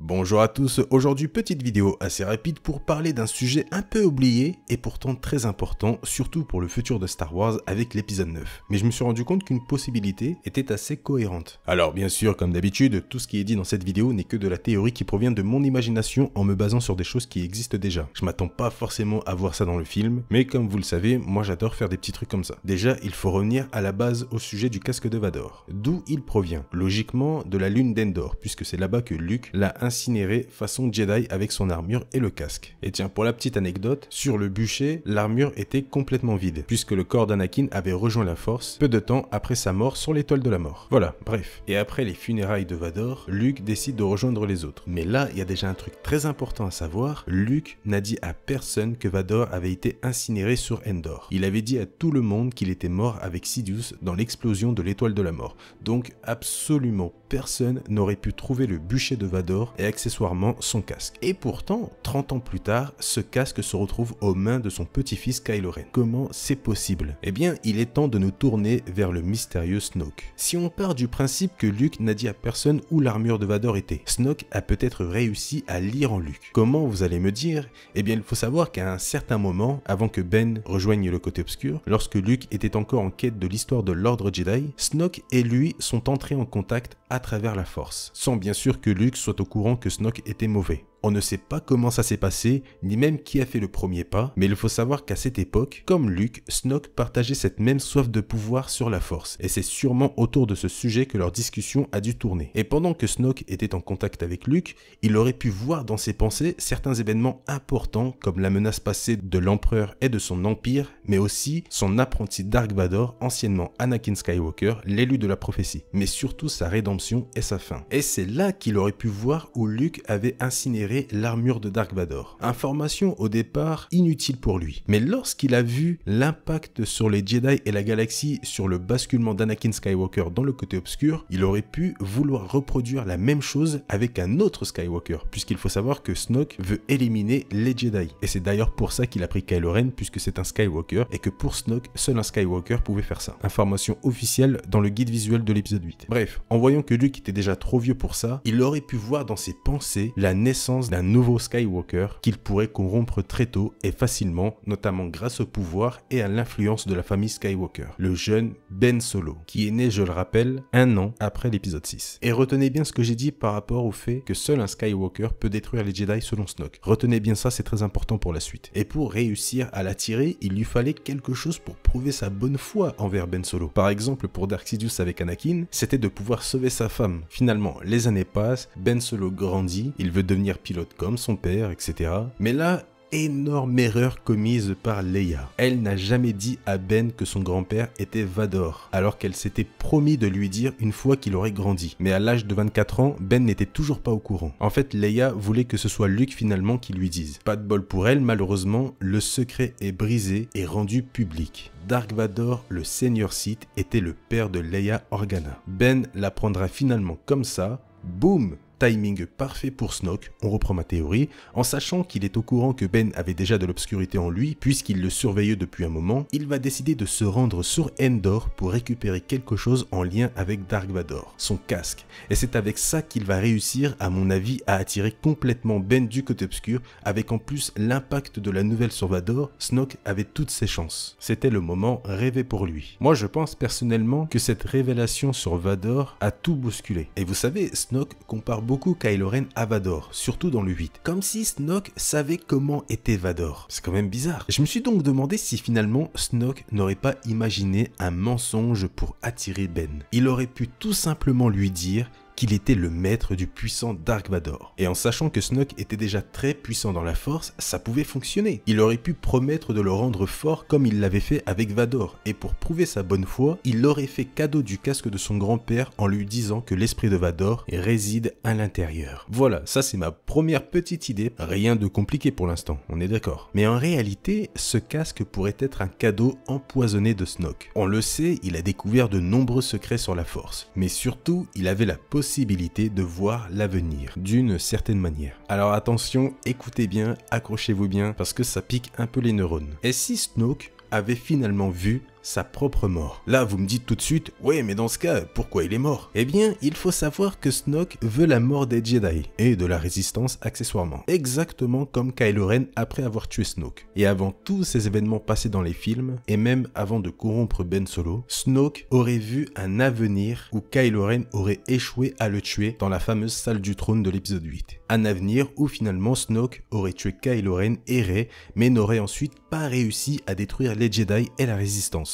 Bonjour à tous, aujourd'hui petite vidéo assez rapide pour parler d'un sujet un peu oublié et pourtant très important, surtout pour le futur de Star Wars avec l'épisode 9. Mais je me suis rendu compte qu'une possibilité était assez cohérente. Alors bien sûr, comme d'habitude, tout ce qui est dit dans cette vidéo n'est que de la théorie qui provient de mon imagination en me basant sur des choses qui existent déjà. Je m'attends pas forcément à voir ça dans le film, mais comme vous le savez, moi j'adore faire des petits trucs comme ça. Déjà, il faut revenir à la base au sujet du casque de Vador, d'où il provient, logiquement de la lune d'Endor, puisque c'est là-bas que Luke l'a incinéré façon Jedi avec son armure et le casque. Et tiens, pour la petite anecdote, sur le bûcher, l'armure était complètement vide, puisque le corps d'Anakin avait rejoint la force peu de temps après sa mort sur l'étoile de la mort. Voilà, bref. Et après les funérailles de Vador, Luke décide de rejoindre les autres. Mais là, il y a déjà un truc très important à savoir, Luke n'a dit à personne que Vador avait été incinéré sur Endor. Il avait dit à tout le monde qu'il était mort avec Sidious dans l'explosion de l'étoile de la mort. Donc absolument personne n'aurait pu trouver le bûcher de Vador et accessoirement son casque. Et pourtant, 30 ans plus tard, ce casque se retrouve aux mains de son petit-fils Kylo Ren. Comment c'est possible Eh bien, il est temps de nous tourner vers le mystérieux Snoke. Si on part du principe que Luke n'a dit à personne où l'armure de Vador était, Snoke a peut-être réussi à lire en Luke. Comment vous allez me dire Eh bien, il faut savoir qu'à un certain moment, avant que Ben rejoigne le côté obscur, lorsque Luke était encore en quête de l'histoire de l'Ordre Jedi, Snoke et lui sont entrés en contact à travers la Force, sans bien sûr que Luke soit au courant que Snock était mauvais. On ne sait pas comment ça s'est passé, ni même qui a fait le premier pas, mais il faut savoir qu'à cette époque, comme Luke, Snoke partageait cette même soif de pouvoir sur la force, et c'est sûrement autour de ce sujet que leur discussion a dû tourner. Et pendant que Snoke était en contact avec Luke, il aurait pu voir dans ses pensées certains événements importants comme la menace passée de l'empereur et de son empire, mais aussi son apprenti Dark Vador, anciennement Anakin Skywalker, l'élu de la prophétie, mais surtout sa rédemption et sa fin. Et c'est là qu'il aurait pu voir où Luke avait incinéré l'armure de Dark Vador. Information au départ inutile pour lui. Mais lorsqu'il a vu l'impact sur les Jedi et la galaxie sur le basculement d'Anakin Skywalker dans le côté obscur, il aurait pu vouloir reproduire la même chose avec un autre Skywalker, puisqu'il faut savoir que Snoke veut éliminer les Jedi. Et c'est d'ailleurs pour ça qu'il a pris Kylo Ren, puisque c'est un Skywalker, et que pour Snoke, seul un Skywalker pouvait faire ça. Information officielle dans le guide visuel de l'épisode 8. Bref, en voyant que Luke était déjà trop vieux pour ça, il aurait pu voir dans ses pensées la naissance d'un nouveau Skywalker qu'il pourrait corrompre très tôt et facilement, notamment grâce au pouvoir et à l'influence de la famille Skywalker, le jeune Ben Solo, qui est né, je le rappelle, un an après l'épisode 6. Et retenez bien ce que j'ai dit par rapport au fait que seul un Skywalker peut détruire les Jedi selon Snoke. Retenez bien ça, c'est très important pour la suite. Et pour réussir à l'attirer, il lui fallait quelque chose pour prouver sa bonne foi envers Ben Solo. Par exemple, pour Dark Sidious avec Anakin, c'était de pouvoir sauver sa femme. Finalement, les années passent, Ben Solo grandit, il veut devenir pilote comme son père, etc. Mais là, énorme erreur commise par Leia. Elle n'a jamais dit à Ben que son grand-père était Vador, alors qu'elle s'était promis de lui dire une fois qu'il aurait grandi. Mais à l'âge de 24 ans, Ben n'était toujours pas au courant. En fait, Leia voulait que ce soit Luke finalement qui lui dise. Pas de bol pour elle, malheureusement, le secret est brisé et rendu public. Dark Vador, le Seigneur Sith, était le père de Leia Organa. Ben l'apprendra finalement comme ça, boum, timing parfait pour Snoke, on reprend ma théorie, en sachant qu'il est au courant que Ben avait déjà de l'obscurité en lui puisqu'il le surveillait depuis un moment, il va décider de se rendre sur Endor pour récupérer quelque chose en lien avec Dark Vador, son casque, et c'est avec ça qu'il va réussir à mon avis à attirer complètement Ben du côté obscur avec en plus l'impact de la nouvelle sur Vador, Snoke avait toutes ses chances. C'était le moment rêvé pour lui. Moi je pense personnellement que cette révélation sur Vador a tout bousculé. Et vous savez, Snoke compare beaucoup beaucoup Kylo Ren à Vador, surtout dans le 8, comme si Snoke savait comment était Vador. C'est quand même bizarre. Je me suis donc demandé si finalement Snoke n'aurait pas imaginé un mensonge pour attirer Ben. Il aurait pu tout simplement lui dire qu'il était le maître du puissant Dark Vador. Et en sachant que Snoke était déjà très puissant dans la force, ça pouvait fonctionner. Il aurait pu promettre de le rendre fort comme il l'avait fait avec Vador, et pour prouver sa bonne foi, il aurait fait cadeau du casque de son grand-père en lui disant que l'esprit de Vador réside à l'intérieur. Voilà, ça c'est ma première petite idée, rien de compliqué pour l'instant, on est d'accord. Mais en réalité, ce casque pourrait être un cadeau empoisonné de Snoke. On le sait, il a découvert de nombreux secrets sur la force, mais surtout, il avait la possibilité possibilité de voir l'avenir d'une certaine manière. Alors attention, écoutez bien, accrochez-vous bien, parce que ça pique un peu les neurones. Et si Snoke avait finalement vu sa propre mort. Là, vous me dites tout de suite, ouais, mais dans ce cas, pourquoi il est mort Eh bien, il faut savoir que Snoke veut la mort des Jedi et de la résistance accessoirement, exactement comme Kylo Ren après avoir tué Snoke. Et avant tous ces événements passés dans les films, et même avant de corrompre Ben Solo, Snoke aurait vu un avenir où Kylo Ren aurait échoué à le tuer dans la fameuse salle du trône de l'épisode 8. Un avenir où finalement Snoke aurait tué Kylo Ren et Rey, mais n'aurait ensuite pas réussi à détruire les Jedi et la résistance.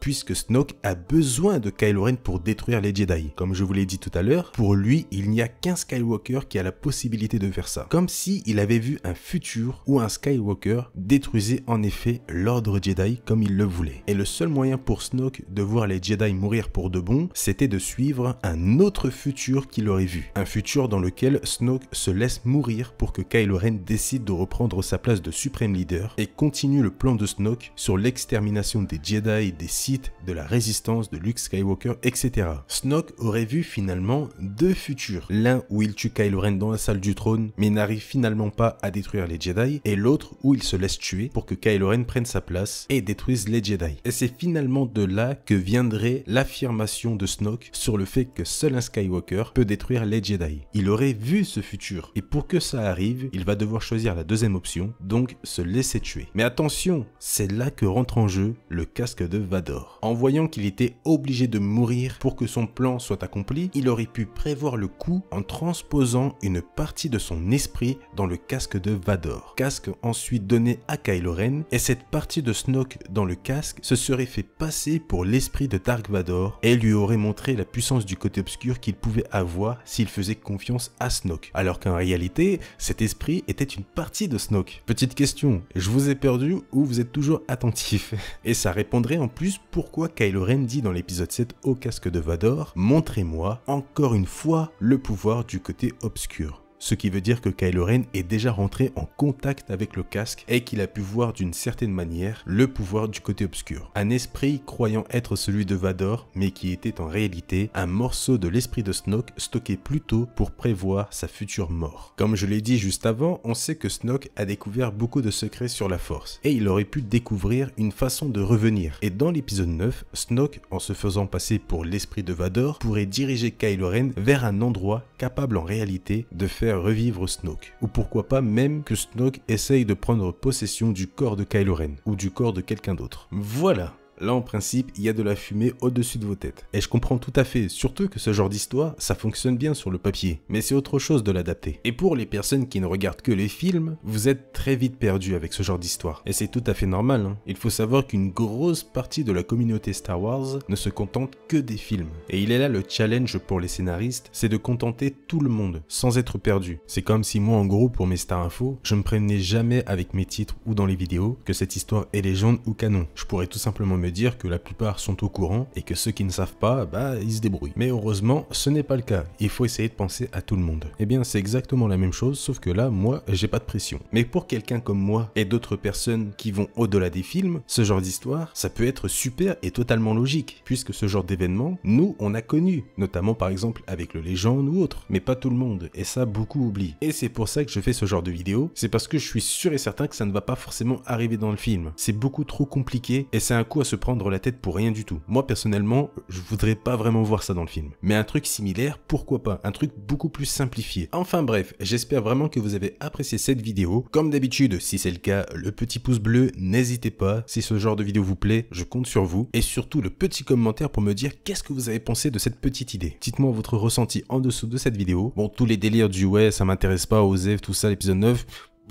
puisque Snoke a besoin de Kylo Ren pour détruire les Jedi. Comme je vous l'ai dit tout à l'heure, pour lui, il n'y a qu'un Skywalker qui a la possibilité de faire ça. Comme si il avait vu un futur où un Skywalker détruisait en effet l'ordre Jedi comme il le voulait. Et le seul moyen pour Snoke de voir les Jedi mourir pour de bon, c'était de suivre un autre futur qu'il aurait vu. Un futur dans lequel Snoke se laisse mourir pour que Kylo Ren décide de reprendre sa place de suprême leader et continue le plan de Snoke sur l'extermination des Jedi et des Sith de la résistance de Luke Skywalker, etc. Snoke aurait vu finalement deux futurs, l'un où il tue Kylo Ren dans la salle du trône mais n'arrive finalement pas à détruire les Jedi, et l'autre où il se laisse tuer pour que Kylo Ren prenne sa place et détruise les Jedi. Et c'est finalement de là que viendrait l'affirmation de Snoke sur le fait que seul un Skywalker peut détruire les Jedi. Il aurait vu ce futur, et pour que ça arrive, il va devoir choisir la deuxième option, donc se laisser tuer. Mais attention, c'est là que rentre en jeu le casque de Vador. En voyant qu'il était obligé de mourir pour que son plan soit accompli, il aurait pu prévoir le coup en transposant une partie de son esprit dans le casque de Vador. Casque ensuite donné à Kylo Ren et cette partie de Snoke dans le casque se serait fait passer pour l'esprit de Dark Vador et lui aurait montré la puissance du côté obscur qu'il pouvait avoir s'il faisait confiance à Snoke. Alors qu'en réalité, cet esprit était une partie de Snoke. Petite question, je vous ai perdu ou vous êtes toujours attentif Et ça répondrait en plus pourquoi Kylo Ren dit dans l'épisode 7 au casque de Vador Montrez-moi encore une fois le pouvoir du côté obscur ce qui veut dire que Kylo Ren est déjà rentré en contact avec le casque et qu'il a pu voir d'une certaine manière le pouvoir du côté obscur. Un esprit croyant être celui de Vador, mais qui était en réalité un morceau de l'esprit de Snoke stocké plus tôt pour prévoir sa future mort. Comme je l'ai dit juste avant, on sait que Snoke a découvert beaucoup de secrets sur la Force, et il aurait pu découvrir une façon de revenir. Et dans l'épisode 9, Snoke, en se faisant passer pour l'esprit de Vador, pourrait diriger Kylo Ren vers un endroit capable en réalité de faire revivre Snoke, ou pourquoi pas même que Snoke essaye de prendre possession du corps de Kylo Ren, ou du corps de quelqu'un d'autre. Voilà, là en principe, il y a de la fumée au-dessus de vos têtes. Et je comprends tout à fait, surtout que ce genre d'histoire, ça fonctionne bien sur le papier, mais c'est autre chose de l'adapter. Et pour les personnes qui ne regardent que les films, vous êtes très vite perdu avec ce genre d'histoire. Et c'est tout à fait normal, hein. il faut savoir qu'une grosse partie de la communauté Star Wars ne se contente que des films. Et il est là le challenge pour les scénaristes, c'est de contenter tout le monde, sans être perdu. C'est comme si moi en gros pour mes Star Info, je me prévenais jamais avec mes titres ou dans les vidéos que cette histoire est légende ou canon. Je pourrais tout simplement me dire que la plupart sont au courant et que ceux qui ne savent pas, bah ils se débrouillent. Mais heureusement, ce n'est pas le cas. Il faut essayer de penser à tout le monde. Eh bien, c'est exactement la même chose, sauf que là, moi, j'ai pas de pression. Mais pour quelqu'un comme moi et d'autres personnes qui vont au-delà des films, ce genre d'histoire, ça peut être super et totalement logique, puisque ce genre d'événement, nous, on a connu, notamment par exemple avec le Légende ou autre, mais pas tout le monde, et ça, beaucoup oublie. Et c'est pour ça que je fais ce genre de vidéo, c'est parce que je suis sûr et certain que ça ne va pas forcément arriver dans le film. C'est beaucoup trop compliqué et c'est un coup à se prendre la tête pour rien du tout. Moi personnellement, je voudrais pas vraiment voir ça dans le film. Mais un truc similaire, pourquoi pas Un truc beaucoup plus simplifié. Enfin bref, j'espère vraiment que vous avez apprécié cette vidéo. Comme d'habitude, si c'est le cas, le petit pouce bleu, n'hésitez pas. Si ce genre de vidéo vous plaît, je compte sur vous. Et surtout le petit commentaire pour me dire qu'est-ce que vous avez pensé de cette petite idée. Dites-moi votre ressenti en dessous de cette vidéo. Bon, tous les délires du ouais, ça m'intéresse pas, Osef, tout ça, l'épisode 9,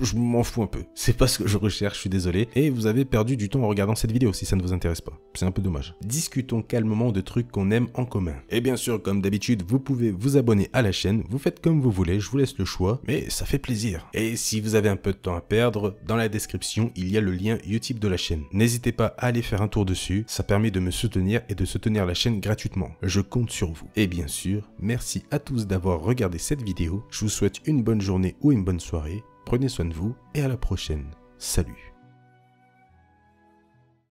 je m'en fous un peu. C'est pas ce que je recherche, je suis désolé. Et vous avez perdu du temps en regardant cette vidéo si ça ne vous intéresse pas. C'est un peu dommage. Discutons calmement de trucs qu'on aime en commun. Et bien sûr, comme d'habitude, vous pouvez vous abonner à la chaîne, vous faites comme vous voulez, je vous laisse le choix, mais ça fait plaisir. Et si vous avez un peu de temps à perdre, dans la description, il y a le lien YouTube de la chaîne. N'hésitez pas à aller faire un tour dessus, ça permet de me soutenir et de soutenir la chaîne gratuitement. Je compte sur vous. Et bien sûr, merci à tous d'avoir regardé cette vidéo, je vous souhaite une bonne journée ou une bonne soirée, Prenez soin de vous et à la prochaine. Salut